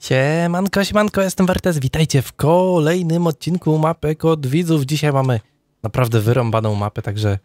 Siemanko, siemanko, jestem Wertes, witajcie w kolejnym odcinku mapek od widzów. Dzisiaj mamy naprawdę wyrąbaną mapę, także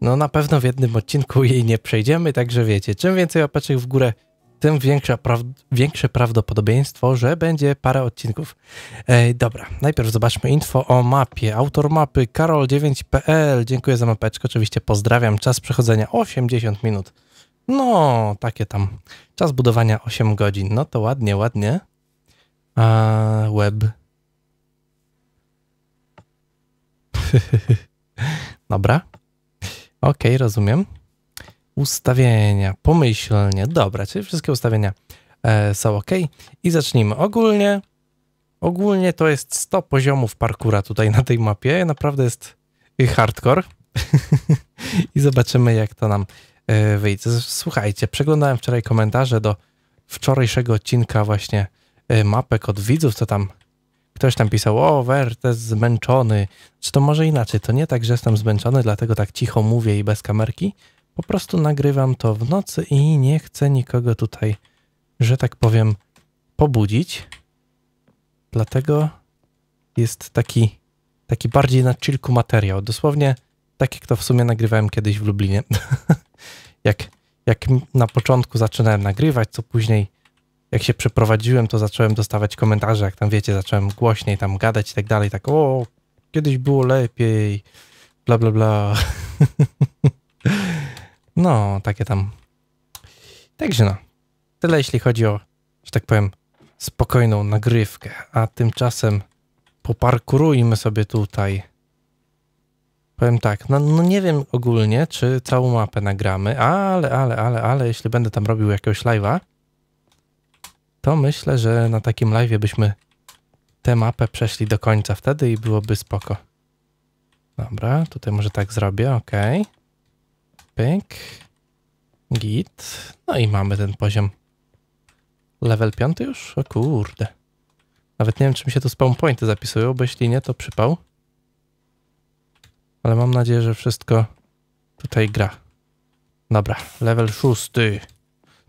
no na pewno w jednym odcinku jej nie przejdziemy, także wiecie, czym więcej łapeczek w górę, tym większe, pra większe prawdopodobieństwo, że będzie parę odcinków. Ej, dobra, najpierw zobaczmy info o mapie. Autor mapy karol9.pl, dziękuję za mapeczkę, oczywiście pozdrawiam, czas przechodzenia 80 minut. No, takie tam. Czas budowania 8 godzin. No to ładnie, ładnie. A web. Dobra. Ok, rozumiem. Ustawienia pomyślnie. Dobra, czyli wszystkie ustawienia e, są ok. I zacznijmy. Ogólnie, ogólnie to jest 100 poziomów parkura tutaj na tej mapie. Naprawdę jest hardcore. I zobaczymy, jak to nam E, wyjdzie. Słuchajcie, przeglądałem wczoraj komentarze do wczorajszego odcinka właśnie e, mapek od widzów, co tam ktoś tam pisał, o Wertes zmęczony. Czy to może inaczej? To nie tak, że jestem zmęczony, dlatego tak cicho mówię i bez kamerki. Po prostu nagrywam to w nocy i nie chcę nikogo tutaj, że tak powiem, pobudzić. Dlatego jest taki, taki bardziej na chillku materiał. Dosłownie tak jak to w sumie nagrywałem kiedyś w Lublinie. jak, jak na początku zaczynałem nagrywać, co później jak się przeprowadziłem, to zacząłem dostawać komentarze, jak tam wiecie, zacząłem głośniej tam gadać i tak dalej, tak o, kiedyś było lepiej, bla bla bla. no, takie tam. Także no, tyle jeśli chodzi o, że tak powiem, spokojną nagrywkę, a tymczasem poparkurujmy sobie tutaj Powiem tak, no, no, nie wiem ogólnie, czy całą mapę nagramy, ale, ale, ale, ale jeśli będę tam robił jakiegoś live'a, to myślę, że na takim live'ie byśmy tę mapę przeszli do końca wtedy i byłoby spoko. Dobra, tutaj może tak zrobię, ok. Pink. Git. No i mamy ten poziom. Level 5 już? O kurde. Nawet nie wiem, czy mi się tu spawn pointy zapisują, bo jeśli nie, to przypał. Ale mam nadzieję, że wszystko tutaj gra. Dobra, level szósty.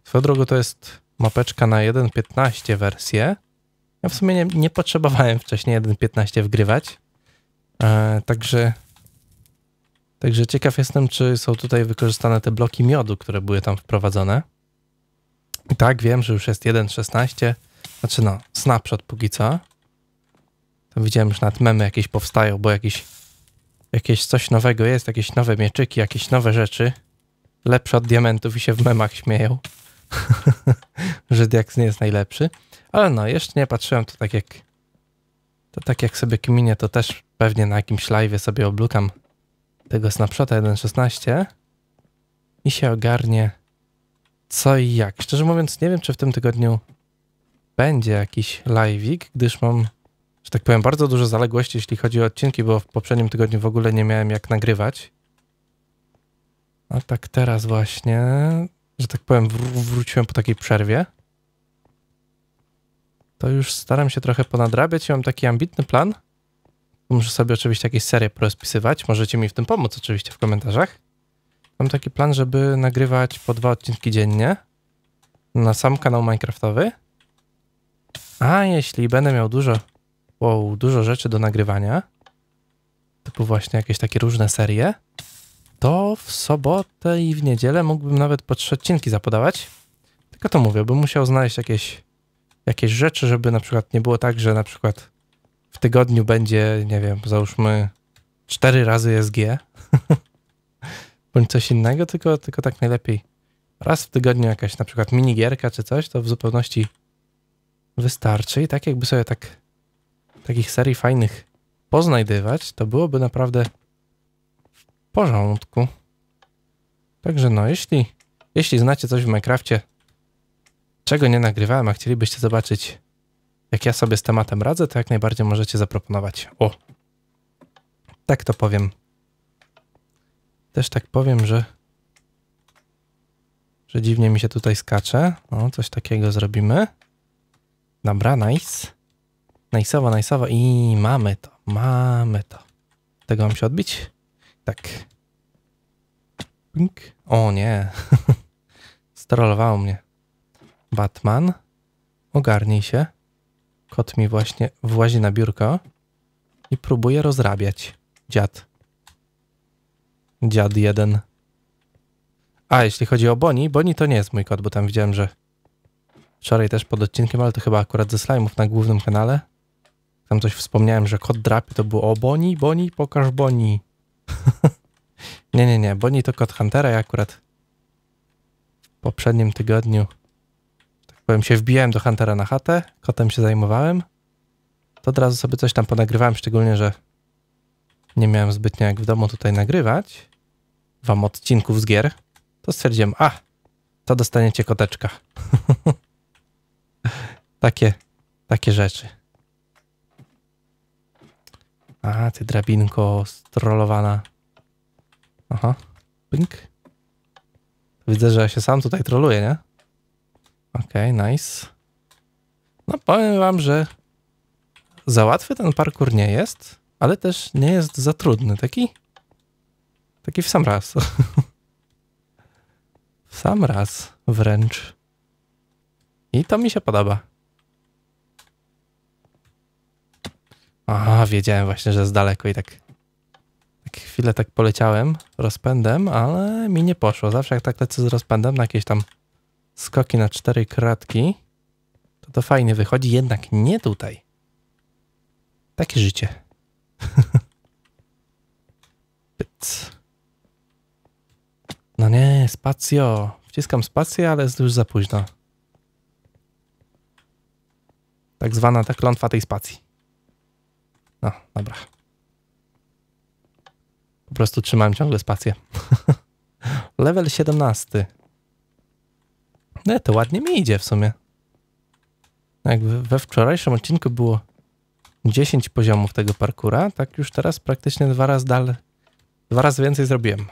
Swoją drogą to jest mapeczka na 1.15 wersję. Ja w sumie nie, nie potrzebowałem wcześniej 1.15 wgrywać. E, także, także ciekaw jestem, czy są tutaj wykorzystane te bloki miodu, które były tam wprowadzone. I tak, wiem, że już jest 1.16. Znaczy no, snapshot póki co. To widziałem już nawet memy jakieś powstają, bo jakiś jakieś coś nowego jest, jakieś nowe mieczyki, jakieś nowe rzeczy. Lepsze od diamentów i się w memach śmieją, że diaks nie jest najlepszy. Ale no, jeszcze nie patrzyłem, to tak jak to tak jak sobie kminie, to też pewnie na jakimś live sobie oblukam tego snapshota 1.16 i się ogarnie co i jak. Szczerze mówiąc, nie wiem, czy w tym tygodniu będzie jakiś live'ik, gdyż mam że tak powiem, bardzo dużo zaległości, jeśli chodzi o odcinki, bo w poprzednim tygodniu w ogóle nie miałem jak nagrywać. A tak teraz właśnie, że tak powiem, wr- wróciłem po takiej przerwie. To już staram się trochę ponadrabiać i mam taki ambitny plan. Muszę sobie oczywiście jakieś serie porozpisywać. Możecie mi w tym pomóc oczywiście w komentarzach. Mam taki plan, żeby nagrywać po dwa odcinki dziennie na sam kanał Minecraftowy. A jeśli będę miał dużo wow, dużo rzeczy do nagrywania, typu właśnie jakieś takie różne serie, to w sobotę i w niedzielę mógłbym nawet po trzy odcinki zapodawać. Tylko to mówię, bym musiał znaleźć jakieś, jakieś rzeczy, żeby na przykład nie było tak, że na przykład w tygodniu będzie, nie wiem, załóżmy cztery razy SG bądź coś innego, tylko, tylko tak najlepiej raz w tygodniu jakaś na przykład minigierka czy coś, to w zupełności wystarczy i tak jakby sobie tak takich serii fajnych poznajdywać, to byłoby naprawdę w porządku. Także no, jeśli, jeśli znacie coś w Minecrafcie, czego nie nagrywałem, a chcielibyście zobaczyć, jak ja sobie z tematem radzę, to jak najbardziej możecie zaproponować. O! Tak to powiem. Też tak powiem, że że dziwnie mi się tutaj skacze. O, coś takiego zrobimy. Dobra, nice. Najsowo, najsowo i mamy to, mamy to. Tego mam się odbić? Tak. Pink. O nie. Strollowało mnie. Batman. Ogarnij się. Kot mi właśnie włazi na biurko i próbuje rozrabiać. Dziad. Dziad jeden. A, jeśli chodzi o Boni, Boni to nie jest mój kot, bo tam widziałem, że wczoraj też pod odcinkiem, ale to chyba akurat ze slime'ów na głównym kanale tam coś wspomniałem, że kod drapie to było o Boni, Boni, pokaż Boni. nie, nie, nie, Boni to kod Huntera ja akurat w poprzednim tygodniu tak powiem się wbiłem do Huntera na chatę, kotem się zajmowałem. To od razu sobie coś tam ponagrywałem, szczególnie, że nie miałem zbytnio jak w domu tutaj nagrywać wam odcinków z gier, to stwierdziłem, a, to dostaniecie koteczka. takie, takie rzeczy. A, ty drabinko strollowana. Aha. Pink. Widzę, że ja się sam tutaj troluję, nie? Okej, okay, nice. No powiem wam, że za łatwy ten parkour nie jest, ale też nie jest za trudny. Taki taki w sam raz. w sam raz wręcz. I to mi się podoba. A, wiedziałem właśnie, że z daleko i tak, tak chwilę tak poleciałem rozpędem, ale mi nie poszło. Zawsze jak tak lecę z rozpędem na jakieś tam skoki na cztery kratki, to to fajnie wychodzi, jednak nie tutaj. Takie życie. Pyt. No nie, spacjo. Wciskam spację, ale jest już za późno. Tak zwana ta klątwa tej spacji. No, dobra. Po prostu trzymałem ciągle spację. Level 17. No, to ładnie mi idzie w sumie. No, Jak we wczorajszym odcinku było 10 poziomów tego parkura, tak już teraz praktycznie dwa razy dalej, dwa razy więcej zrobiłem.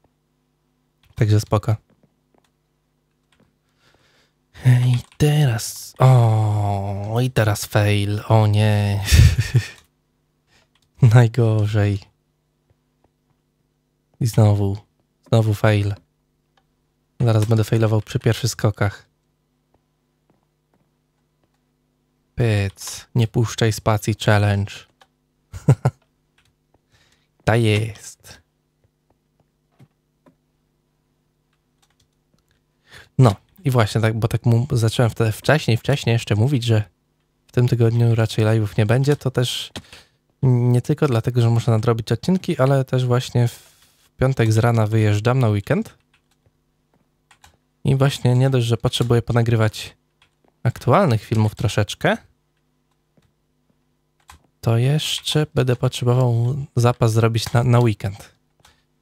Także spoko. I teraz. O, i teraz fail. O nie. Najgorzej. I znowu. Znowu fail. Zaraz będę failował przy pierwszych skokach. Pyc. Nie puszczaj spacji challenge. Ta jest. I właśnie, tak, bo tak mu zacząłem wtedy wcześniej, wcześniej jeszcze mówić, że w tym tygodniu raczej live'ów nie będzie, to też nie tylko dlatego, że muszę nadrobić odcinki, ale też właśnie w piątek z rana wyjeżdżam na weekend. I właśnie nie dość, że potrzebuję ponagrywać aktualnych filmów troszeczkę, to jeszcze będę potrzebował zapas zrobić na, na weekend.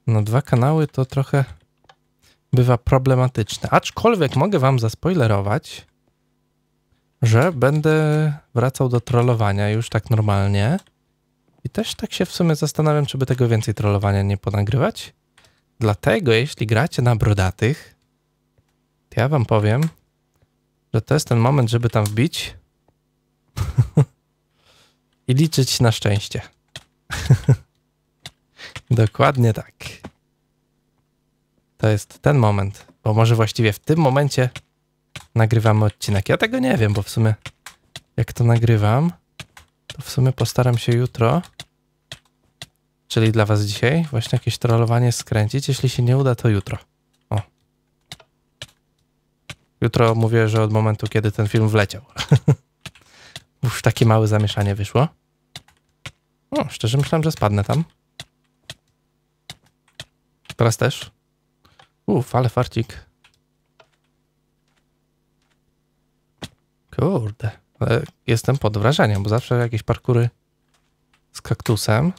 No dwa kanały to trochę bywa problematyczne. Aczkolwiek mogę wam zaspoilerować, że będę wracał do trollowania już tak normalnie. I też tak się w sumie zastanawiam, czy by tego więcej trollowania nie ponagrywać. Dlatego, jeśli gracie na brodatych, to ja wam powiem, że to jest ten moment, żeby tam wbić i liczyć na szczęście. Dokładnie tak. To jest ten moment, bo może właściwie w tym momencie nagrywamy odcinek. Ja tego nie wiem, bo w sumie jak to nagrywam, to w sumie postaram się jutro, czyli dla was dzisiaj, właśnie jakieś trollowanie skręcić. Jeśli się nie uda, to jutro. O. Jutro mówię, że od momentu, kiedy ten film wleciał. już takie małe zamieszanie wyszło. No, szczerze myślałem, że spadnę tam. Teraz też. Uff, ale farcik. Kurde. Jestem pod wrażeniem, bo zawsze jakieś parkury z kaktusem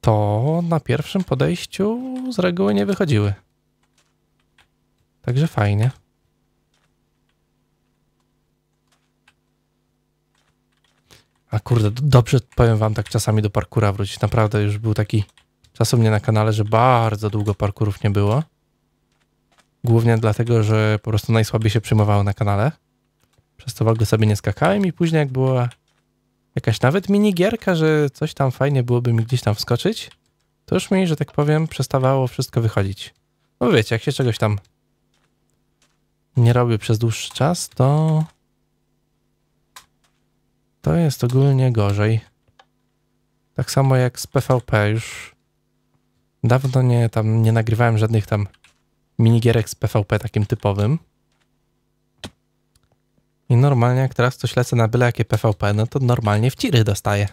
to na pierwszym podejściu z reguły nie wychodziły. Także fajnie. A kurde, dobrze powiem wam tak czasami do parkura wrócić. Naprawdę już był taki czasu mnie na kanale, że bardzo długo parkurów nie było. Głównie dlatego, że po prostu najsłabiej się przyjmowało na kanale. Przez to w ogóle sobie nie skakałem i później jak była jakaś nawet minigierka, że coś tam fajnie byłoby mi gdzieś tam wskoczyć, to już mi, że tak powiem, przestawało wszystko wychodzić. No wiecie, jak się czegoś tam nie robi przez dłuższy czas, to to jest ogólnie gorzej. Tak samo jak z PvP już Dawno nie, tam nie nagrywałem żadnych tam minigierek z PvP takim typowym. I normalnie jak teraz coś lecę na byle jakie PvP, no to normalnie w ciry dostaję.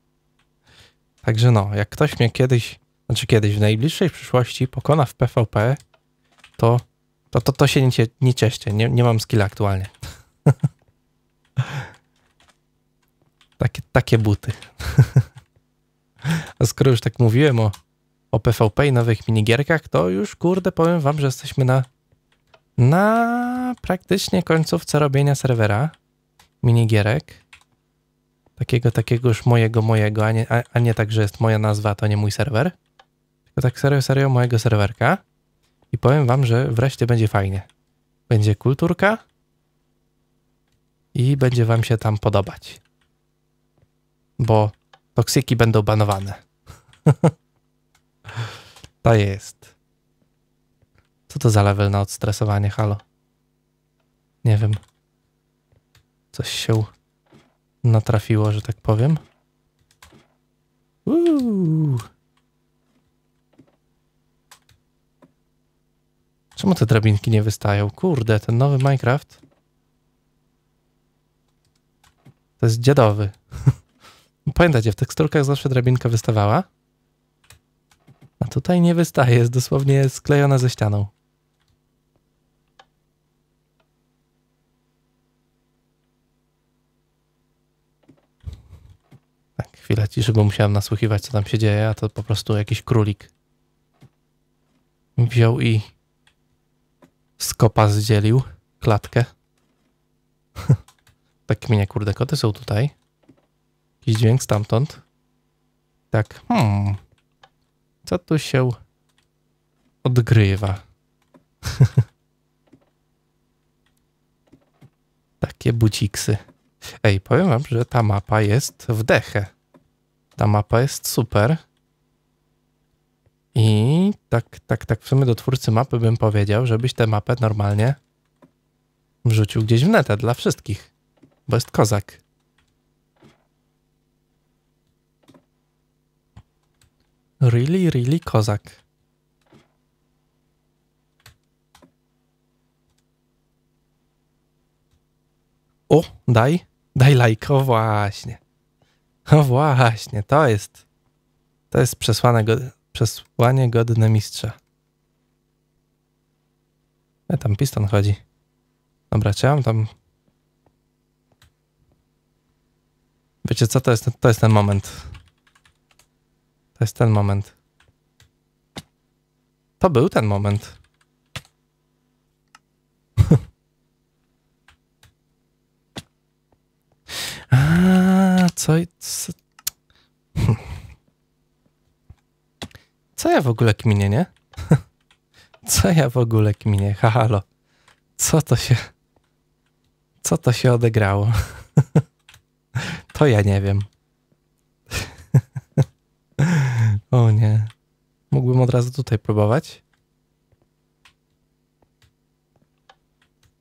Także no, jak ktoś mnie kiedyś, znaczy kiedyś w najbliższej przyszłości pokona w PvP, to to, to, to się nie, nie cieszcie, nie, nie mam skilla aktualnie. takie, takie buty. A skoro już tak mówiłem o, o PvP i nowych minigierkach, to już kurde powiem wam, że jesteśmy na, na praktycznie końcówce robienia serwera minigierek. Takiego, takiego już mojego, mojego, a nie, a, a nie tak, że jest moja nazwa, to nie mój serwer. Tylko tak serio, serio mojego serwerka. I powiem wam, że wreszcie będzie fajnie. Będzie kulturka i będzie wam się tam podobać. Bo Toksyki będą banowane. to tak jest. Co to za level na odstresowanie, halo? Nie wiem. Coś się natrafiło, że tak powiem. Uuu. Czemu te drabinki nie wystają? Kurde, ten nowy Minecraft. To jest dziadowy. Pamiętacie, w teksturkach zawsze drabinka wystawała? A tutaj nie wystaje, jest dosłownie sklejona ze ścianą. Tak, chwila ciszy, bo musiałem nasłuchiwać, co tam się dzieje, a to po prostu jakiś królik wziął i skopa zdzielił klatkę. tak mnie kurde koty są tutaj. Jakiś dźwięk stamtąd. Tak, hmm. Co tu się odgrywa? Takie buciksy. Ej, powiem wam, że ta mapa jest w dechę. Ta mapa jest super. I tak, tak, tak w sumie do twórcy mapy bym powiedział, żebyś tę mapę normalnie wrzucił gdzieś w netę dla wszystkich. Bo jest kozak. Really, really kozak. O, daj, daj lajk, like. o właśnie. O właśnie, to jest, to jest przesłane go, przesłanie godne mistrza. E, tam piston chodzi. Dobra, czy ja tam... Wiecie co, to jest, to jest ten moment. To jest ten moment. To był ten moment. A, co, co... Co ja w ogóle kminię, nie? Co ja w ogóle kminię? Halo. Co to się... Co to się odegrało? To ja nie wiem. O nie. Mógłbym od razu tutaj próbować.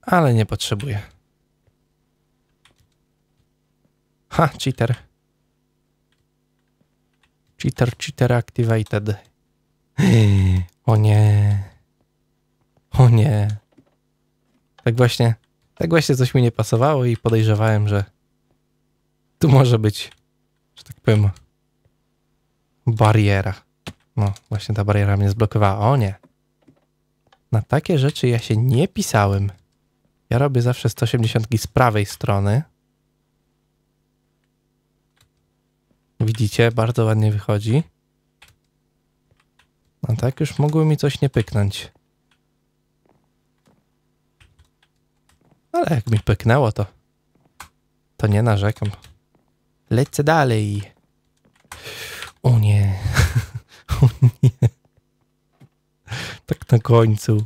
Ale nie potrzebuję. Ha, cheater. Cheater, cheater activated. O nie. O nie. Tak właśnie, tak właśnie coś mi nie pasowało i podejrzewałem, że tu może być, że tak powiem, Bariera. No, właśnie ta bariera mnie zblokowała. O nie. Na takie rzeczy ja się nie pisałem. Ja robię zawsze 180 z prawej strony. Widzicie, bardzo ładnie wychodzi. No tak, już mogły mi coś nie pyknąć. Ale jak mi pyknęło, to... To nie narzekam. Lecę dalej. O nie. O nie. Tak na końcu.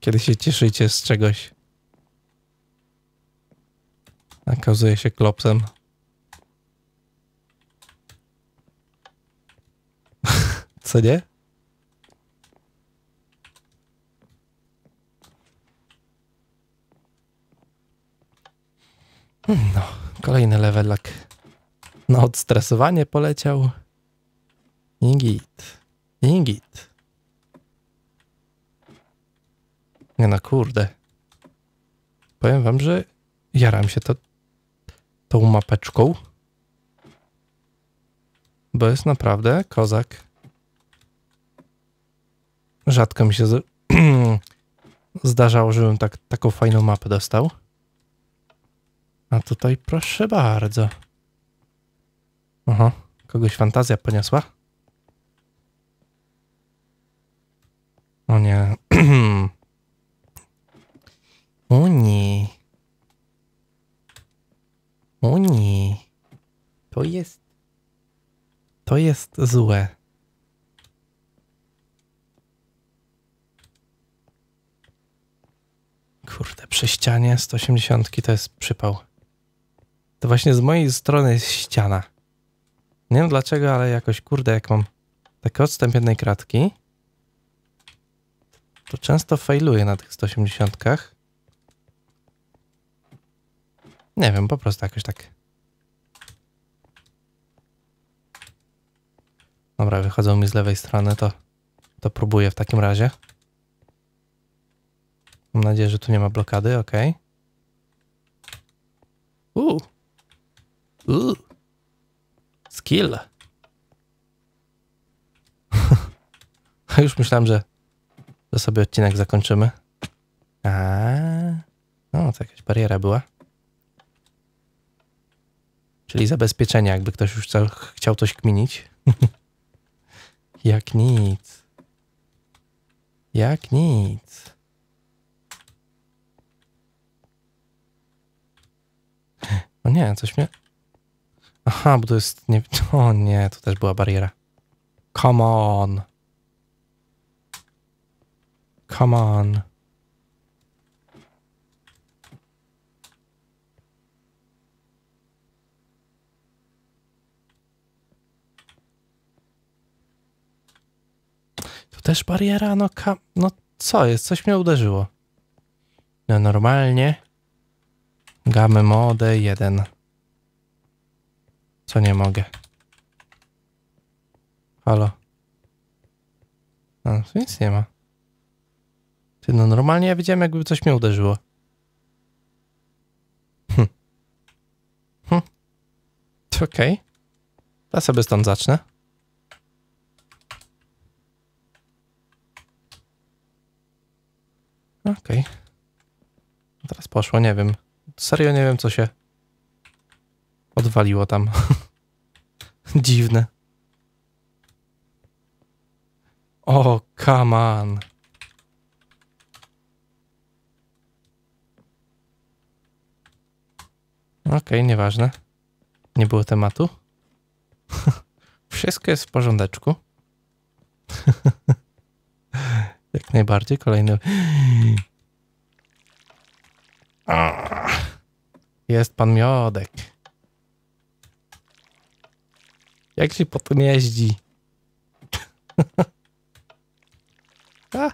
Kiedy się cieszycie z czegoś. Okazuje się klopsem. Co nie? Hmm, no, kolejny levelak na odstresowanie poleciał. Ingit. Ingit. Nie no, kurde. Powiem wam, że jaram się to, tą mapeczką. Bo jest naprawdę kozak. Rzadko mi się z... zdarzało, żebym tak, taką fajną mapę dostał. A tutaj proszę bardzo. Aha, kogoś fantazja poniosła? O nie. o To jest... To jest złe. Kurde, przy ścianie 180 to jest przypał. To właśnie z mojej strony jest ściana. Nie wiem dlaczego, ale jakoś, kurde, jak mam taki odstęp jednej kratki, to często failuje na tych 180. Nie wiem, po prostu jakoś tak. Dobra, wychodzą mi z lewej strony, to, to próbuję w takim razie. Mam nadzieję, że tu nie ma blokady, ok. Skill. już myślałem, że to sobie odcinek zakończymy. A, no, to jakaś bariera była. Czyli zabezpieczenie, jakby ktoś już chciał coś kminić. Jak nic. Jak nic. O no nie, coś mnie Aha, bo to jest... Nie... O nie, to też była bariera. Come on. Come on. To też bariera? No, ka no co jest? Coś mnie uderzyło. No normalnie. Gamy mode 1. Co nie mogę? Halo. No, tu nic nie ma. Ty, no normalnie ja widziałem, jakby coś mnie uderzyło. Hm. Hm. Okej. Okay. Ja sobie stąd zacznę. Okej. Okay. Teraz poszło, nie wiem. Serio nie wiem, co się odwaliło tam. Dziwne. O, oh, come on. Okej, okay, nieważne. Nie było tematu. Wszystko jest w porządeczku. Jak najbardziej. Kolejny... Ah. Jest pan Miodek. Jak się potem jeździ?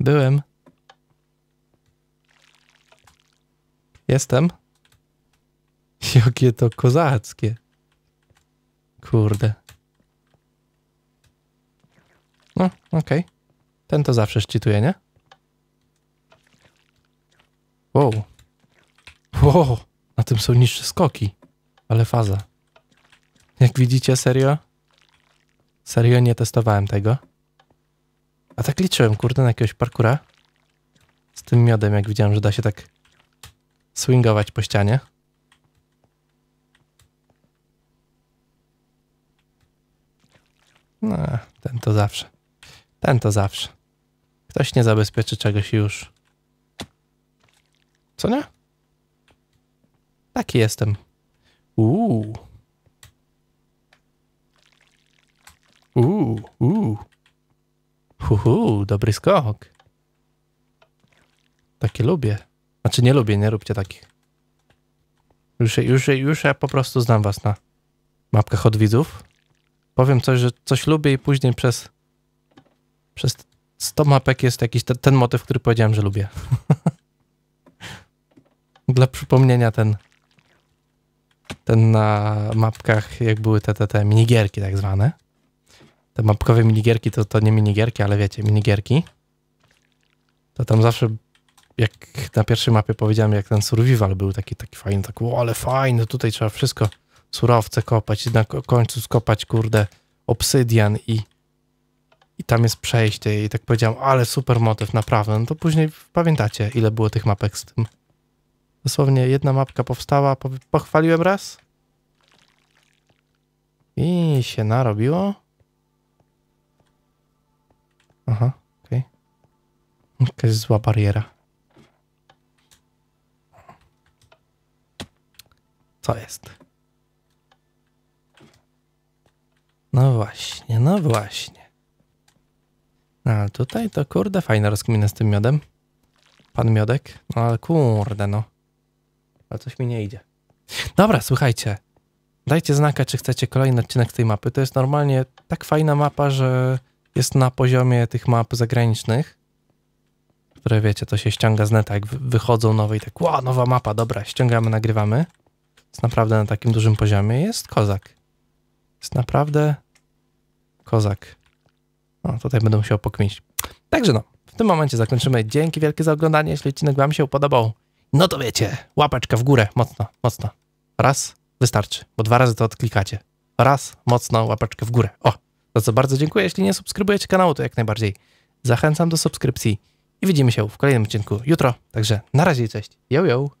Byłem. Jestem. Jakie to kozackie. Kurde. No, okej. Okay. Ten to zawsze szczytuje, nie? Wow. Wow. Na tym są niższe skoki. Ale faza. Jak widzicie, serio? Serio nie testowałem tego. A tak liczyłem, kurde, na jakiegoś parkura. Z tym miodem, jak widziałem, że da się tak swingować po ścianie. No, ten to zawsze. Ten to zawsze. Ktoś nie zabezpieczy czegoś już. Co nie? Taki jestem. Uuu. Uuu, uuu. Huhu, dobry skok. Takie lubię. Znaczy nie lubię, nie róbcie takich. Już, już, już ja po prostu znam was na mapkach od widzów. Powiem coś, że coś lubię i później przez, przez 100 mapek jest jakiś ten motyw, który powiedziałem, że lubię. Dla przypomnienia ten ten na mapkach, jak były te, te, te minigierki tak zwane te mapkowe minigierki to, to nie minigierki, ale wiecie, minigierki, to tam zawsze jak na pierwszej mapie powiedziałem, jak ten survival był taki, taki fajny, tak, o, ale fajny, tutaj trzeba wszystko, surowce kopać i na końcu skopać, kurde, obsydian i, i tam jest przejście i tak powiedziałem, ale super motyw, naprawdę. No to później pamiętacie, ile było tych mapek z tym. Dosłownie jedna mapka powstała, po, pochwaliłem raz i się narobiło. Aha, okej. Okay. Jakaś zła bariera. Co jest? No właśnie, no właśnie. No, ale tutaj to kurde fajna rozkmina z tym miodem. Pan Miodek. No ale kurde no. Ale coś mi nie idzie. Dobra, słuchajcie. Dajcie znaka, czy chcecie kolejny odcinek z tej mapy. To jest normalnie tak fajna mapa, że jest na poziomie tych map zagranicznych, które wiecie, to się ściąga z neta, jak wychodzą nowe i tak, ła, nowa mapa, dobra, ściągamy, nagrywamy. Jest naprawdę na takim dużym poziomie. Jest kozak. Jest naprawdę kozak. No, tutaj będę musiał pokmić. Także no, w tym momencie zakończymy. Dzięki wielkie za oglądanie. Jeśli odcinek wam się podobał, no to wiecie, łapeczka w górę, mocno, mocno. Raz, wystarczy, bo dwa razy to odklikacie. Raz, mocno, łapeczkę w górę. O! Za co bardzo dziękuję. Jeśli nie subskrybujecie kanału, to jak najbardziej zachęcam do subskrypcji. I widzimy się w kolejnym odcinku jutro. Także na razie, cześć. jo jo.